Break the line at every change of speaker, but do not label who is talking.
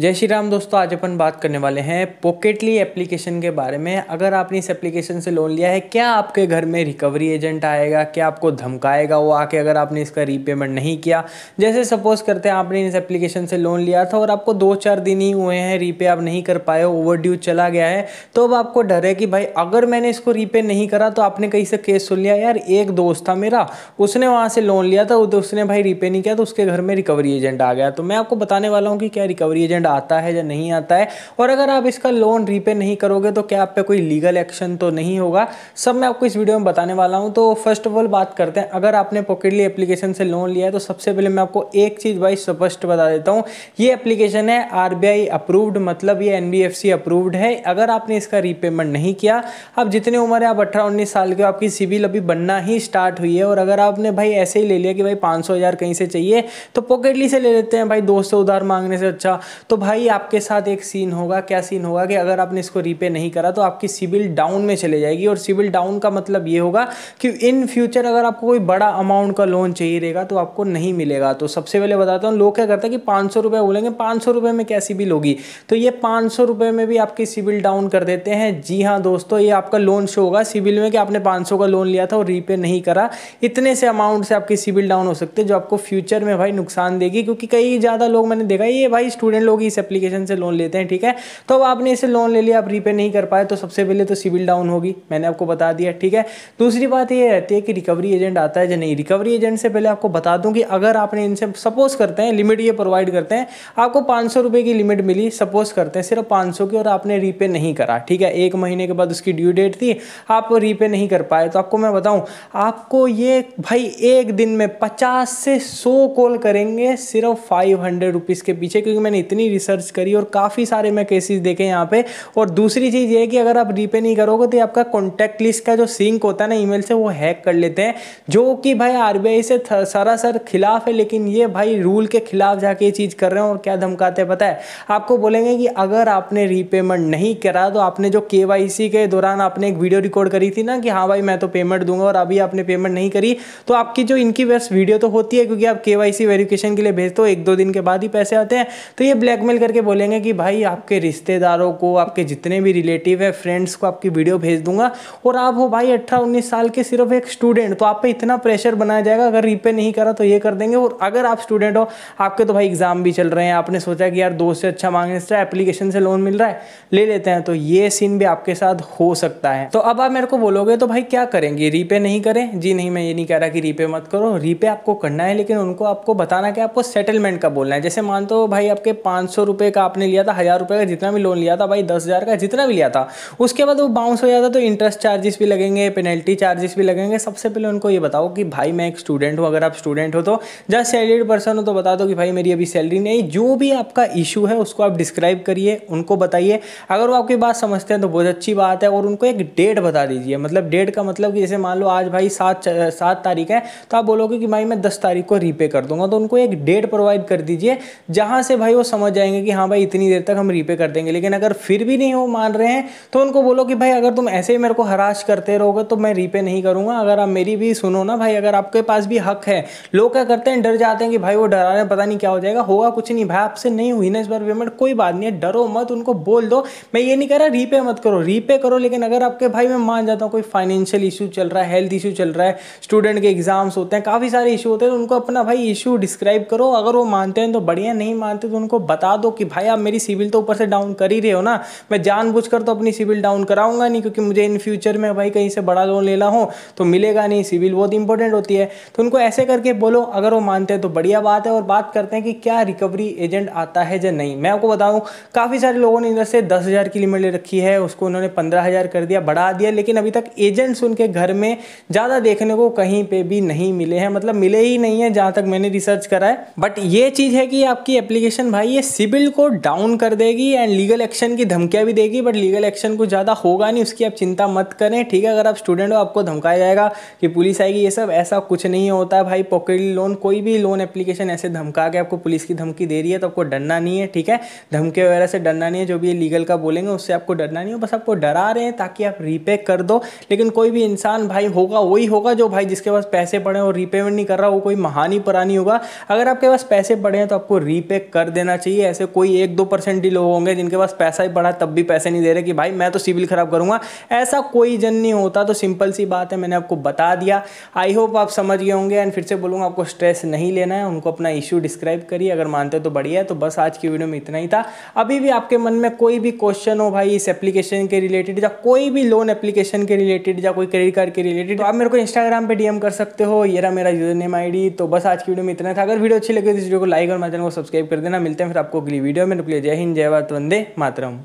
जय श्री राम दोस्तों आज अपन बात करने वाले हैं पॉकेटली एप्लीकेशन के बारे में अगर आपने इस एप्लीकेशन से लोन लिया है क्या आपके घर में रिकवरी एजेंट आएगा क्या आपको धमकाएगा वो आके अगर आपने इसका रीपेमेंट नहीं किया जैसे सपोज करते हैं आपने इस एप्लीकेशन से लोन लिया था और आपको दो चार दिन ही हुए हैं रीपे आप नहीं कर पाए हो ओवर चला गया है तो अब आपको डर है कि भाई अगर मैंने इसको रीपे नहीं करा तो आपने कहीं से केस सुन लिया यार एक दोस्त था मेरा उसने वहाँ से लोन लिया था उसने भाई रीपे नहीं किया तो उसके घर में रिकवरी एजेंट आ गया तो मैं आपको बताने वाला हूँ कि क्या रिकवरी एजेंट आता है या नहीं आता है और अगर आप इसका लोन रीपे नहीं करोगे तो क्या आप पे कोई लीगल एक्शन तो नहीं होगा सब मैं आपको इस वीडियो में बताने वाला हूँ तो फर्स्ट ऑफ ऑल बात करते हैं अगर आपने पॉकेटली एप्लीकेशन से लोन लिया है तो सबसे पहले मैं आपको एक चीज़ भाई स्पष्ट बता देता हूँ ये एप्लीकेशन है आर अप्रूव्ड मतलब ये एन अप्रूव्ड है अगर आपने इसका रीपेमेंट नहीं किया आप जितने उम्र है आप अठारह उन्नीस साल के आपकी सिविल अभी बनना ही स्टार्ट हुई है और अगर आपने भाई ऐसे ही ले लिया कि भाई पाँच सौ हज़ार कहीं से चाहिए तो पॉकेटली से ले लेते हैं भाई दोस्त उधार मांगने से अच्छा तो भाई आपके साथ एक सीन होगा क्या सीन होगा कि अगर आपने इसको रीपे नहीं करा तो आपकी सिविल डाउन में चले जाएगी और सिविल डाउन का मतलब ये होगा कि इन फ्यूचर अगर आपको कोई बड़ा अमाउंट का लोन चाहिए रहेगा तो आपको नहीं मिलेगा तो सबसे पहले बताता हूँ लोग क्या करते हैं कि पाँच सौ रुपये बोलेंगे पाँच सौ रुपये में क्या सिविल होगी तो ये पाँच सौ रुपये में भी आपकी सिविल डाउन कर देते हैं जी हाँ दोस्तों ये आपका लोन शो होगा सिविल में कि आपने पाँच सौ का लोन लिया था और रीपे नहीं करा इतने से अमाउंट से आपकी सिविल डाउन हो सकती है जो आपको फ्यूचर में भाई नुकसान देगी क्योंकि कई ज़्यादा लोग मैंने देखा ये भाई स्टूडेंट लोग लोग इस एप्लीकेशन से लोन लेते हैं ठीक है तो अब आपने इसे लोन ले लिया आप रीपे नहीं कर पाए तो सबसे पहले तो सिविल डाउन होगी मैंने आपको बता दिया ठीक है दूसरी बात ये रहती है कि रिकवरी एजेंट आता है या नहीं रिकवरी एजेंट से पहले आपको बता दूँ कि अगर आपने इनसे सपोज करते हैं लिमिट ये प्रोवाइड करते हैं आपको पाँच की लिमिट मिली सपोज करते हैं सिर्फ पाँच की और आपने रीपे नहीं करा ठीक है एक महीने के बाद उसकी ड्यू डेट थी आप रीपे नहीं कर पाए तो आपको मैं बताऊँ आपको ये भाई एक दिन में पचास से सौ कॉल करेंगे सिर्फ फाइव हंड्रेड रुपीज़ के पीछे क्योंकि मैंने इतनी रिसर्च करी और काफ़ी सारे मैं केसेस देखे यहाँ पे और दूसरी चीज़ ये है कि अगर आप रीपे नहीं करोगे तो आपका कॉन्टैक्ट लिस्ट का जो सिंक होता है ना ईमेल से वो हैक कर लेते हैं जो कि भाई आर से सरासर खिलाफ है लेकिन ये भाई रूल के खिलाफ जाके ये चीज़ कर रहे हैं और क्या धमकाते हैं पता है आपको बोलेंगे कि अगर आपने रीपेमेंट नहीं करा तो आपने जो के के दौरान आपने एक वीडियो रिकॉर्ड करी थी ना कि हाँ भाई मैं तो पेमेंट दूंगा और अभी आपने पेमेंट नहीं करी तो आपकी जो इनकी बस वीडियो तो होती है क्योंकि आप के वेरिफिकेशन के लिए भेजते हो एक दो दिन के बाद ही पैसे आते हैं तो ये ब्लैक ब्लैकमेल करके बोलेंगे कि भाई आपके रिश्तेदारों को आपके जितने भी रिलेटिव है फ्रेंड्स को आपकी वीडियो भेज दूंगा और आप हो भाई अठारह उन्नीस साल के सिर्फ एक स्टूडेंट तो आप पे इतना प्रेशर बनाया जाएगा अगर रिपे नहीं करा तो ये कर देंगे और अगर आप स्टूडेंट हो आपके तो भाई एग्ज़ाम भी चल रहे हैं आपने सोचा कि यार दोस्त से अच्छा मांगने से एप्लीकेशन अच्छा से लोन मिल रहा है ले लेते हैं तो ये सीन भी आपके साथ हो सकता है तो अब आप मेरे को बोलोगे तो भाई क्या करेंगे रीपे नहीं करें जी नहीं मैं ये नहीं कह रहा कि रीपे मत करो रीपे आपको करना है लेकिन उनको आपको बताना कि आपको सेटलमेंट का बोलना है जैसे मान तो भाई आपके पाँच पाँच सौ रुपये का आपने लिया था हज़ार रुपये का जितना भी लोन लिया था भाई दस हज़ार का जितना भी लिया था उसके बाद वो बाउंस हो जाता तो इंटरेस्ट चार्जेस भी लगेंगे पेनल्टी चार्जेस भी लगेंगे सबसे पहले उनको ये बताओ कि भाई मैं एक स्टूडेंट हूँ अगर आप स्टूडेंट हो तो जस्ट सैलरीड पर्सन हो तो बता दो कि भाई मेरी अभी सैलरी नहीं जो भी आपका इशू है उसको आप डिस्क्राइब करिए उनको बताइए अगर वो आपकी बात समझते हैं तो बहुत अच्छी बात है और उनको एक डेट बता दीजिए मतलब डेट का मतलब कि जैसे मान लो आज भाई सात सात तारीख है तो आप बोलोगे कि भाई मैं दस तारीख को रीपे कर दूंगा तो उनको एक डेट प्रोवाइड कर दीजिए जहाँ से भाई वो समझ जाएंगे कि हाँ भाई इतनी देर तक हम रीपे कर देंगे लेकिन अगर फिर भी नहीं वो मान रहे हैं तो उनको बोलो कि भाई अगर तुम ऐसे ही मेरे को हराश करते रहोगे तो मैं रीपे नहीं करूँगा अगर आप मेरी भी सुनो ना भाई अगर आपके पास भी हक है लोग क्या करते हैं डर जाते हैं कि भाई वो डरा रहे हैं पता नहीं क्या हो जाएगा होगा कुछ नहीं भाई आपसे नहीं हुई ना इस बार पेमेंट कोई बात नहीं है डरो मत उनको बोल दो मैं ये नहीं कह रहा रीपे मत करो रीपे करो लेकिन अगर आपके भाई मैं मान जाता हूँ कोई फाइनेंशियल इशू चल रहा है हेल्थ इशू चल रहा है स्टूडेंट के एग्जाम्स होते हैं काफ़ी सारे इशू होते हैं तो उनको अपना भाई इशू डिस्क्राइब करो अगर वो मानते हैं तो बढ़िया नहीं मानते तो उनको बता बता दो कि भाई आप मेरी सिविल तो ऊपर से डाउन कर ही रहे हो ना मैं जानबूझकर तो अपनी सिविल डाउन कराऊंगा नहीं क्योंकि मुझे इन फ्यूचर में भाई कहीं से बड़ा लोन लेना हो तो मिलेगा नहीं सिविल बहुत इंपॉर्टेंट होती है तो उनको ऐसे करके बोलो अगर वो मानते हैं तो बढ़िया बात है और बात करते हैं कि क्या रिकवरी एजेंट आता है या नहीं मैं आपको बताऊँ काफ़ी सारे लोगों ने इधर से दस हज़ार की लिमिट ले रखी है उसको उन्होंने पंद्रह हज़ार कर दिया बढ़ा दिया लेकिन अभी तक एजेंट्स उनके घर में ज़्यादा देखने को कहीं पे भी नहीं मिले हैं मतलब मिले ही नहीं है जहाँ तक मैंने रिसर्च करा है बट ये चीज़ है कि आपकी एप्लीकेशन भाई ये सिबिल को डाउन कर देगी एंड लीगल एक्शन की धमकियाँ भी देगी बट लीगल एक्शन कुछ ज़्यादा होगा नहीं उसकी आप चिंता मत करें ठीक है अगर आप स्टूडेंट हो आपको धमकाया जाएगा कि पुलिस आएगी ये सब ऐसा कुछ नहीं होता है भाई पॉकेट लोन कोई भी लोन एप्लीकेशन ऐसे धमका के आपको पुलिस की धमकी दे रही है तो आपको डरना नहीं है ठीक है धमके वगैरह से डरना नहीं है जो भी ये लीगल का बोलेंगे उससे आपको डरना नहीं हो बस आपको डरा रहे हैं ताकि आप रीपे कर दो लेकिन कोई भी इंसान भाई होगा वही होगा जो भाई जिसके पास पैसे पड़े और रीपेमेंट नहीं कर रहा वो कोई महानी पुरानी होगा अगर आपके पास पैसे पड़े हैं तो आपको रीपे कर देना चाहिए ऐसे कोई एक दो परसेंट ही लोग होंगे जिनके पास पैसा ही बढ़ा तब भी पैसे नहीं दे रहे कि भाई मैं तो सिविल ख़राब करूंगा ऐसा कोई जन नहीं होता तो सिंपल सी बात है मैंने आपको बता दिया आई होप आप समझ गए होंगे एंड फिर से बोलूंगा आपको स्ट्रेस नहीं लेना है उनको अपना इश्यू डिस्क्राइब करिए अगर मानते तो बढ़िया है तो बस आज की वीडियो में इतना ही था अभी भी आपके मन में कोई भी क्वेश्चन हो भाई इस एप्लीकेशन के रिलेटेड या कोई भी लोन एप्लीकेशन के रिलेटेड या कोई क्रेडिट कार्ड के रिलेटेड तो आप मेरे को इंस्टाग्राम पर डीएम कर सकते हो ये रहा मेरा यूजर नेम आईडी तो बस आज की वीडियो में इतना था अगर वीडियो अच्छी लगे तो वीडियो को लाइक और मेरे चैनल को सब्सक्राइब कर देना मिलते हैं फिर आप आपको अगली वीडियो में रुक तो जय हिंद जय भारत वंदे मातरम